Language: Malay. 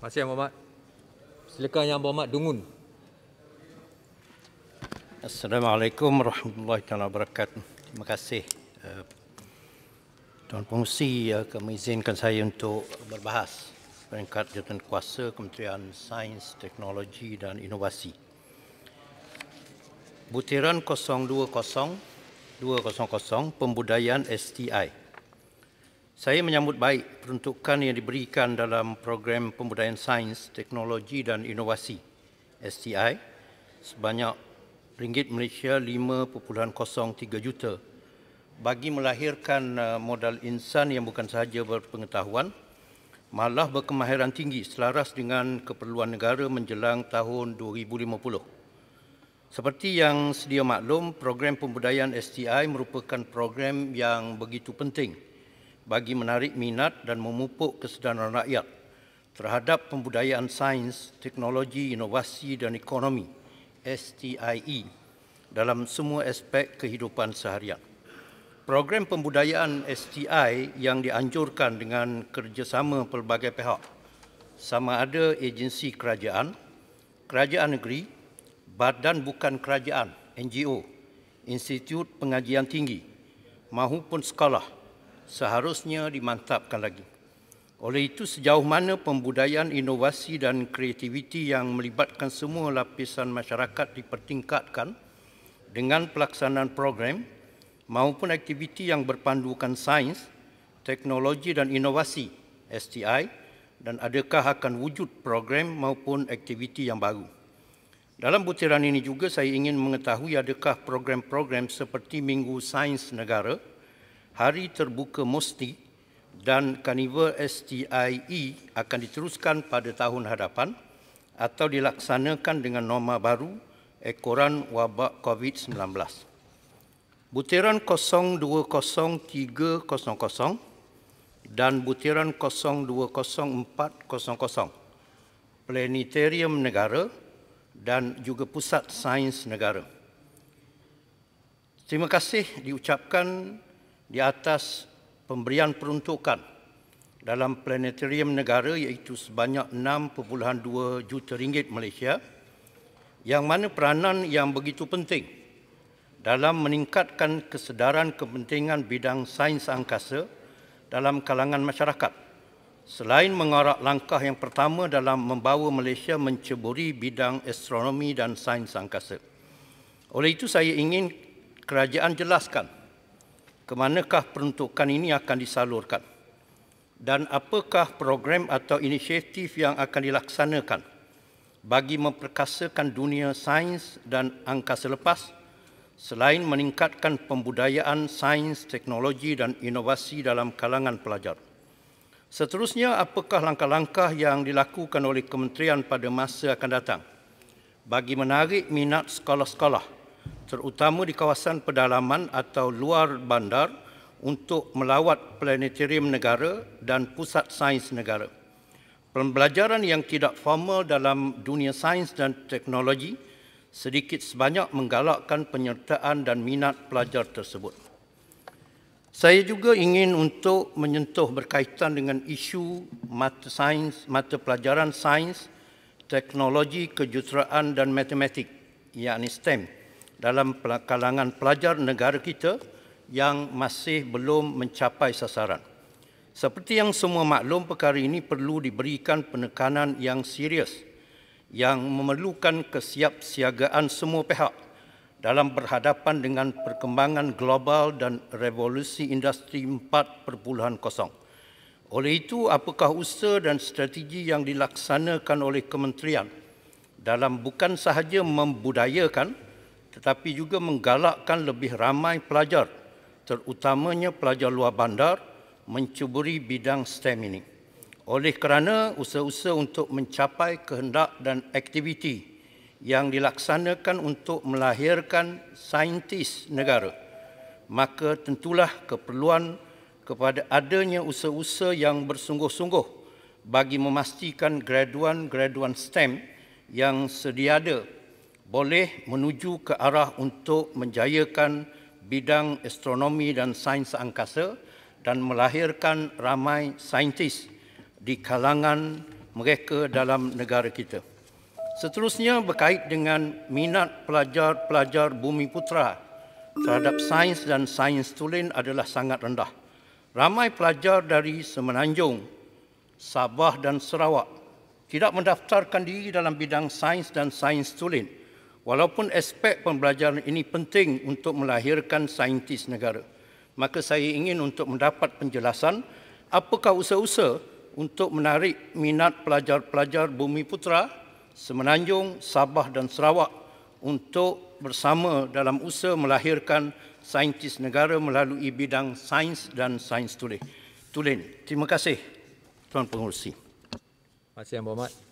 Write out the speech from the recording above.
Terima kasih Yang Berhormat. Silakan Yang Berhormat Dungun. Assalamualaikum warahmatullahi wabarakatuh. Terima kasih eh, Tuan Pengusi ya, kami izinkan saya untuk berbahas peringkat jawatan kuasa Kementerian Sains, Teknologi dan Inovasi. Butiran 020 200 Pembudayaan STI. Saya menyambut baik peruntukan yang diberikan dalam program pembudayaan sains, teknologi dan inovasi STI sebanyak ringgit Malaysia 5.03 juta bagi melahirkan uh, modal insan yang bukan sahaja berpengetahuan malah berkemahiran tinggi selaras dengan keperluan negara menjelang tahun 2050. Seperti yang sedia maklum, program pembudayaan STI merupakan program yang begitu penting – bagi menarik minat dan memupuk kesedaran rakyat terhadap pembudayaan sains, teknologi, inovasi dan ekonomi STIE dalam semua aspek kehidupan seharian. Program pembudayaan STI yang dianjurkan dengan kerjasama pelbagai pihak sama ada agensi kerajaan, kerajaan negeri, badan bukan kerajaan, NGO, institut pengajian tinggi mahupun sekolah seharusnya dimantapkan lagi. Oleh itu, sejauh mana pembudayaan inovasi dan kreativiti yang melibatkan semua lapisan masyarakat dipertingkatkan dengan pelaksanaan program maupun aktiviti yang berpandukan sains, teknologi dan inovasi STI dan adakah akan wujud program maupun aktiviti yang baru. Dalam butiran ini juga saya ingin mengetahui adakah program-program seperti Minggu Sains Negara Hari Terbuka Mosti dan Carnival STIE akan diteruskan pada tahun hadapan atau dilaksanakan dengan norma baru ekoran wabak COVID-19. Butiran 020300 dan butiran 020400 Planetarium Negara dan juga Pusat Sains Negara. Terima kasih diucapkan di atas pemberian peruntukan dalam planetarium negara iaitu sebanyak 6.2 juta ringgit Malaysia yang mana peranan yang begitu penting dalam meningkatkan kesedaran kepentingan bidang sains angkasa dalam kalangan masyarakat selain mengarah langkah yang pertama dalam membawa Malaysia menceburi bidang astronomi dan sains angkasa. Oleh itu saya ingin kerajaan jelaskan kemanakah peruntukan ini akan disalurkan dan apakah program atau inisiatif yang akan dilaksanakan bagi memperkasakan dunia sains dan angkasa lepas selain meningkatkan pembudayaan sains, teknologi dan inovasi dalam kalangan pelajar. Seterusnya, apakah langkah-langkah yang dilakukan oleh kementerian pada masa akan datang bagi menarik minat sekolah-sekolah terutama di kawasan pedalaman atau luar bandar untuk melawat planetarium negara dan pusat sains negara. Pembelajaran yang tidak formal dalam dunia sains dan teknologi sedikit sebanyak menggalakkan penyertaan dan minat pelajar tersebut. Saya juga ingin untuk menyentuh berkaitan dengan isu mata sains, mata pelajaran sains, teknologi kejuruteraan dan matematik iaitu STEM dalam kalangan pelajar negara kita yang masih belum mencapai sasaran. Seperti yang semua maklum, perkara ini perlu diberikan penekanan yang serius yang memerlukan kesiapsiagaan semua pihak dalam berhadapan dengan perkembangan global dan revolusi industri 4.0. Oleh itu, apakah usaha dan strategi yang dilaksanakan oleh kementerian dalam bukan sahaja membudayakan tetapi juga menggalakkan lebih ramai pelajar, terutamanya pelajar luar bandar, mencuburi bidang STEM ini. Oleh kerana usaha-usaha untuk mencapai kehendak dan aktiviti yang dilaksanakan untuk melahirkan saintis negara, maka tentulah keperluan kepada adanya usaha-usaha yang bersungguh-sungguh bagi memastikan graduan-graduan STEM yang sedia ada boleh menuju ke arah untuk menjayakan bidang astronomi dan sains angkasa dan melahirkan ramai saintis di kalangan mereka dalam negara kita. Seterusnya berkait dengan minat pelajar-pelajar bumi putra terhadap sains dan sains tulen adalah sangat rendah. Ramai pelajar dari Semenanjung, Sabah dan Sarawak tidak mendaftarkan diri dalam bidang sains dan sains tulen. Walaupun aspek pembelajaran ini penting untuk melahirkan saintis negara, maka saya ingin untuk mendapat penjelasan apakah usaha-usaha untuk menarik minat pelajar-pelajar Bumi Putra, Semenanjung, Sabah dan Sarawak untuk bersama dalam usaha melahirkan saintis negara melalui bidang sains dan sains tulen. Tulen. Terima kasih Tuan Pengurusi. Terima kasih Yang Berhormat.